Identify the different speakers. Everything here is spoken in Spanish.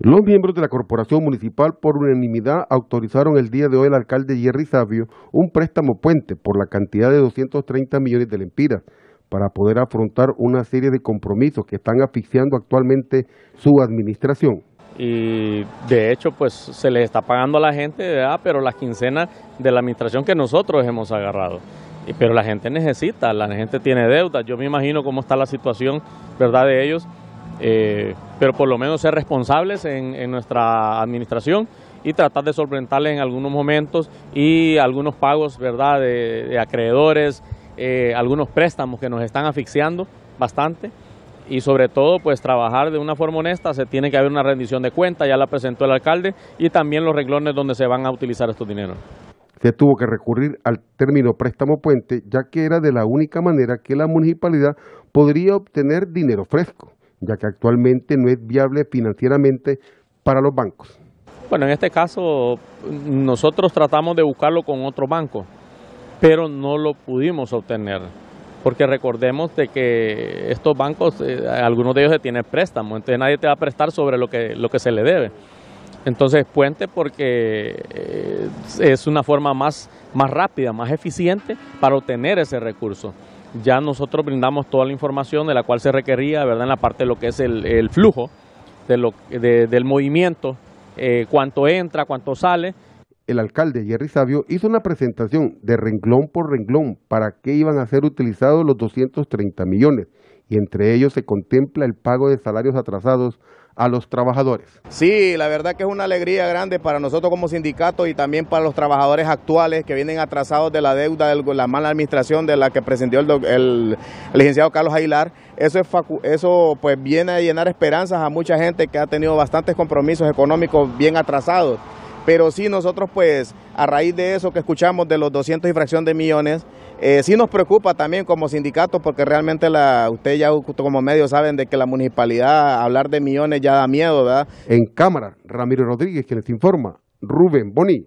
Speaker 1: Los miembros de la Corporación Municipal por unanimidad autorizaron el día de hoy el alcalde Jerry Sabio un préstamo puente por la cantidad de 230 millones de lempiras para poder afrontar una serie de compromisos que están asfixiando actualmente su administración.
Speaker 2: Y de hecho, pues se les está pagando a la gente, pero las quincenas de la administración que nosotros hemos agarrado. Pero la gente necesita, la gente tiene deudas. Yo me imagino cómo está la situación, ¿verdad? De ellos. Eh, pero por lo menos ser responsables en, nuestra administración y tratar de solventarle en algunos momentos y algunos pagos ¿verdad? De, acreedores, eh, algunos préstamos que nos están asfixiando bastante y sobre todo pues trabajar de una forma honesta, se tiene que haber una rendición de cuentas, ya la presentó el alcalde y también los reglones donde se van a utilizar estos dineros.
Speaker 1: Se tuvo que recurrir al término préstamo puente, ya que era de la única manera que la municipalidad podría obtener dinero fresco ya que actualmente no es viable financieramente para los bancos.
Speaker 2: Bueno, en este caso nosotros tratamos de buscarlo con otro banco, pero no lo pudimos obtener, porque recordemos de que estos bancos, eh, algunos de ellos tienen préstamo, entonces nadie te va a prestar sobre lo que, lo que se le debe. Entonces puente porque eh, es una forma más, más rápida, más eficiente para obtener ese recurso ya nosotros brindamos toda la información de la cual se requería, ¿verdad? En la parte de lo que es el, flujo de lo, del movimiento, eh, cuánto entra, cuánto sale
Speaker 1: el alcalde Jerry Sabio hizo una presentación de renglón por renglón para qué iban a ser utilizados los 230 millones y entre ellos se contempla el pago de salarios atrasados a los trabajadores.
Speaker 3: Sí, la verdad que es una alegría grande para nosotros como sindicato y también para los trabajadores actuales que vienen atrasados de la deuda, de la mala administración de la que prescindió el, licenciado Carlos Aguilar. Eso, es, eso pues viene a llenar esperanzas a mucha gente que ha tenido bastantes compromisos económicos bien atrasados. Pero sí nosotros pues a raíz de eso que escuchamos de los 200 y fracción de millones, eh, sí nos preocupa también como sindicato porque realmente la, ustedes ya como medio saben de que la municipalidad hablar de millones ya da miedo, ¿verdad?
Speaker 1: En cámara, Ramiro Rodríguez, quien les informa, Rubén Boni,